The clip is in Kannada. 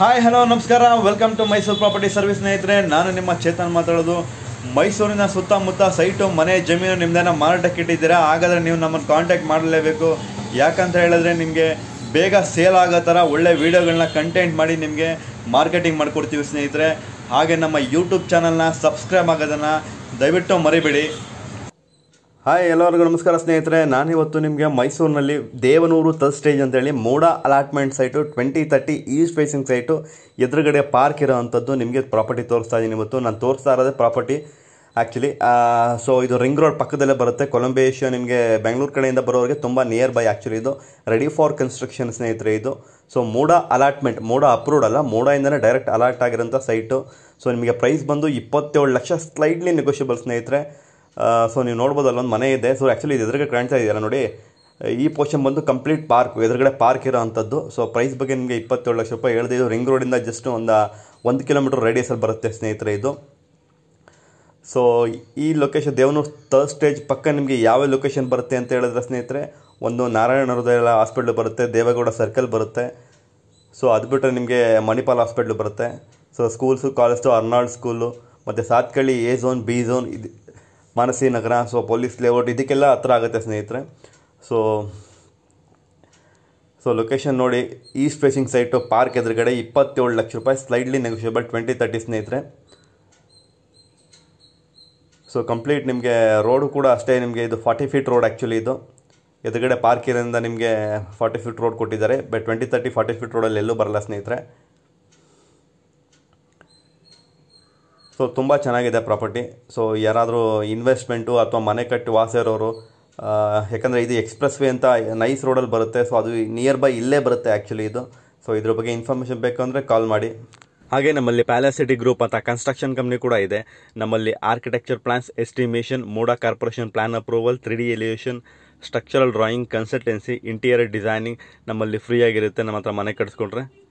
ಹಾಯ್ ಹಲೋ ನಮಸ್ಕಾರ welcome to Mysuru property service ಸ್ನೇಹಿತರೆ ನಾನು ನಿಮ್ಮ ಚೇತನ್ ಮಾತಾಡೋದು ಮೈಸೂರಿನ ಸುತ್ತಮುತ್ತ ಸೈಟು ಮನೆ ಜಮೀನು ನಿಮ್ಮದನ್ನು ಮಾರಾಟಕ್ಕೆ ಇಟ್ಟಿದ್ದೀರಾ ಹಾಗಾದರೆ ನೀವು ನಮ್ಮನ್ನು ಕಾಂಟ್ಯಾಕ್ಟ್ ಮಾಡಲೇಬೇಕು ಯಾಕಂತ ಹೇಳಿದ್ರೆ ನಿಮಗೆ ಬೇಗ ಸೇಲ್ ಆಗೋ ಥರ ಒಳ್ಳೆ ವೀಡಿಯೋಗಳನ್ನ ಕಂಟೆಂಟ್ ಮಾಡಿ ನಿಮಗೆ ಮಾರ್ಕೆಟಿಂಗ್ ಮಾಡಿಕೊಡ್ತೀವಿ ಸ್ನೇಹಿತರೆ ಹಾಗೆ ನಮ್ಮ ಯೂಟ್ಯೂಬ್ ಚಾನಲ್ನ ಸಬ್ಸ್ಕ್ರೈಬ್ ಆಗೋದನ್ನು ದಯವಿಟ್ಟು ಮರಿಬೇಡಿ ಹಾಯ್ ಎಲ್ಲರಿಗೂ ನಮಸ್ಕಾರ ಸ್ನೇಹಿತರೆ ನಾನಿವತ್ತು ನಿಮಗೆ ಮೈಸೂರಿನಲ್ಲಿ ದೇವನೂರು ಥರ್ಡ್ ಸ್ಟೇಜ್ ಅಂತೇಳಿ MUDA allotment site twenty thirty east facing site ಎದುರುಗಡೆ ಪಾರ್ಕ್ ಇರೋವಂಥದ್ದು ನಿಮಗೆ ಪ್ರಾಪರ್ಟಿ ತೋರಿಸ್ತಾ ಇದ್ದೀನಿ ಇವತ್ತು ನಾನು ತೋರಿಸ್ತಾ ಇರೋದೇ ಪ್ರಾಪರ್ಟಿ ಆ್ಯಕ್ಚುಲಿ ಸೊ ಇದು ರಿಂಗ್ ರೋಡ್ ಪಕ್ಕದಲ್ಲೇ ಬರುತ್ತೆ ಕೊಲಂಬೇಶಿಯಾ ನಿಮಗೆ ಬೆಂಗಳೂರು ಕಡೆಯಿಂದ ಬರೋರಿಗೆ ತುಂಬ ನಿಯರ್ ಬೈ ಆ್ಯಕ್ಚುಲಿ ಇದು ರೆಡಿ ಫಾರ್ ಕನ್ಸ್ಟ್ರಕ್ಷನ್ ಸ್ನೇಹಿತರೆ ಇದು so MUDA allotment MUDA approved ಅಲ್ಲ ಮೋಡಯಿಂದನೇ ಡೈರೆಕ್ಟ್ ಅಲಾಟ್ ಆಗಿರೋಂಥ ಸೈಟು ಸೊ ನಿಮಗೆ ಪ್ರೈಸ್ ಬಂದು ಇಪ್ಪತ್ತೇಳು ಲಕ್ಷ ಸ್ಲೈಡ್ಲಿ ನೆಗೋಷಿಯಬಲ್ ಸ್ನೇಹಿತರೆ ಸೊ ನೀವು ನೋಡ್ಬೋದು ಅಲ್ಲೊಂದು ಮನೆ ಇದೆ ಸೊ ಆ್ಯಕ್ಚುಲಿ ಇದು ಎದುರುಗಡೆ ಕಾಣ್ತಾ ಇದೆಯಲ್ಲ ನೋಡಿ ಈ ಪೋಷನ್ ಬಂದು ಕಂಪ್ಲೀಟ್ ಪಾರ್ಕ್ ಎದುರುಗಡೆ ಪಾರ್ಕ್ ಇರೋ ಅಂಥದ್ದು ಸೊ ಪ್ರೈಸ್ ಬಗ್ಗೆ ನಿಮಗೆ ಇಪ್ಪತ್ತೇಳು ಲಕ್ಷ ರೂಪಾಯಿ ಹೇಳಿದೆ ಇದು ರಿಂಗ್ ರೋಡಿಂದ ಜಸ್ಟ್ ಒಂದು ಒಂದು ಕಿಲೋಮೀಟ್ರ್ ರೇಡಿಯಸಲ್ಲಿ ಬರುತ್ತೆ ಸ್ನೇಹಿತರೆ ಇದು ಸೊ ಈ ಲೊಕೇಶನ್ ದೇವನೂರು ಥರ್ಡ್ ಸ್ಟೇಜ್ ಪಕ್ಕ ನಿಮಗೆ ಯಾವ ಲೊಕೇಶನ್ ಬರುತ್ತೆ ಅಂತ ಹೇಳಿದ್ರೆ ಸ್ನೇಹಿತರೆ ಒಂದು ನಾರಾಯಣ ಹೃದಯ ಹಾಸ್ಪಿಟ್ಲು ಬರುತ್ತೆ ದೇವೇಗೌಡ ಸರ್ಕಲ್ ಬರುತ್ತೆ ಸೊ ಅದು ಬಿಟ್ಟರೆ ನಿಮಗೆ ಮಣಿಪಾಲ್ ಹಾಸ್ಪಿಟ್ಲು ಬರುತ್ತೆ so schools college Arnold school ಮತ್ತು Sathagalli A zone B zone ಇದು Manasi Nagar so police layout ಇದಕ್ಕೆಲ್ಲ ಹತ್ರ ಆಗುತ್ತೆ ಸ್ನೇಹಿತರೆ ಸೊ ಸೊ ಲೊಕೇಶನ್ ನೋಡಿ ಈಸ್ಟ್ ಫೇಸಿಂಗ್ ಸೈಟು ಪಾರ್ಕ್ ಎದುರುಗಡೆ ಇಪ್ಪತ್ತೇಳು ಲಕ್ಷ ರೂಪಾಯಿ ಸ್ಲೈಡ್ಲಿ ನೆಗೋಷಿಯಬಲ್ ಟ್ವೆಂಟಿ ತರ್ಟಿ ಸ್ನೇಹಿತರೆ ಸೊ ಕಂಪ್ಲೀಟ್ ನಿಮಗೆ ರೋಡು ಕೂಡ ಅಷ್ಟೇ ನಿಮಗೆ ಇದು ಫಾರ್ಟಿ ಫೀಟ್ ರೋಡ್ ಆ್ಯಕ್ಚುಲಿ ಇದು ಎದುರುಗಡೆ ಪಾರ್ಕ್ ಇರೋದ್ರಿಂದ ನಿಮಗೆ ಫಾರ್ಟಿ ಫೀಟ್ ರೋಡ್ ಕೊಟ್ಟಿದ್ದಾರೆ but twenty thirty forty feet ರೋಡಲ್ಲಿ ಎಲ್ಲೂ ಬರಲ್ಲ ಸ್ನೇಹಿತರೆ ಸೊ ತುಂಬ ಚೆನ್ನಾಗಿದೆ ಪ್ರಾಪರ್ಟಿ ಸೊ ಯಾರಾದರೂ ಇನ್ವೆಸ್ಟ್ಮೆಂಟು ಅಥವಾ ಮನೆ ಕಟ್ಟಿ ವಾಸ ಇರೋರು ಯಾಕಂದರೆ ಇದು ಎಕ್ಸ್ಪ್ರೆಸ್ ವೇ ಅಂತ ನೈಸ್ ರೋಡಲ್ಲಿ ಬರುತ್ತೆ ಸೊ ಅದು ನಿಯರ್ ಬೈ ಇಲ್ಲೇ ಬರುತ್ತೆ ಆ್ಯಕ್ಚುಲಿ ಇದು ಸೊ ಇದ್ರ ಬಗ್ಗೆ ಇನ್ಫಾರ್ಮೇಷನ್ ಬೇಕು ಅಂದರೆ ಕಾಲ್ ಮಾಡಿ ಹಾಗೆ ನಮ್ಮಲ್ಲಿ ಪ್ಯಾಲೇಸ್ ಸಿಟಿ ಗ್ರೂಪ್ ಅಂತ ಕನ್ಸ್ಟ್ರಕ್ಷನ್ ಕಂಪ್ನಿ ಕೂಡ ಇದೆ ನಮ್ಮಲ್ಲಿ architecture plans estimation MUDA corporation plan approval three D elevation structural drawing consultancy interior designing ನಮ್ಮಲ್ಲಿ ಫ್ರೀ ಆಗಿರುತ್ತೆ ನಮ್ಮ ಹತ್ರ ಮನೆ ಕಟ್ಸ್ಕೊಂಡ್ರೆ